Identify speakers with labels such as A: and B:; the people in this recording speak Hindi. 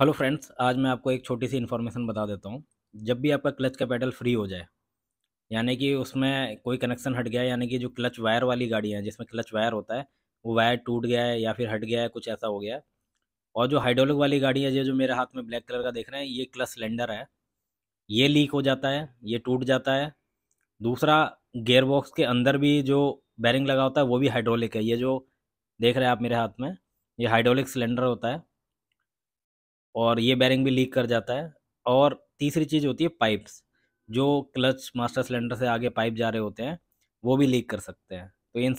A: हेलो फ्रेंड्स आज मैं आपको एक छोटी सी इन्फॉर्मेशन बता देता हूँ जब भी आपका क्लच का पेडल फ्री हो जाए यानी कि उसमें कोई कनेक्शन हट गया यानी कि जो क्लच वायर वाली गाड़ियाँ हैं जिसमें क्लच वायर होता है वो वायर टूट गया है या फिर हट गया है कुछ ऐसा हो गया है और जो हाइड्रोलिक वाली गाड़ी है जो जो मेरे हाथ में ब्लैक कलर का देख रहे हैं ये क्लच सिलेंडर है ये लीक हो जाता है ये टूट जाता है दूसरा गेयर बॉक्स के अंदर भी जो बैरिंग लगा होता है वो भी हाइड्रोलिक है ये जो देख रहे हैं आप मेरे हाथ में ये हाइड्रोलिक सिलेंडर होता है और ये बैरिंग भी लीक कर जाता है और तीसरी चीज़ होती है पाइप्स जो क्लच मास्टर सिलेंडर से आगे पाइप जा रहे होते हैं वो भी लीक कर सकते हैं तो इन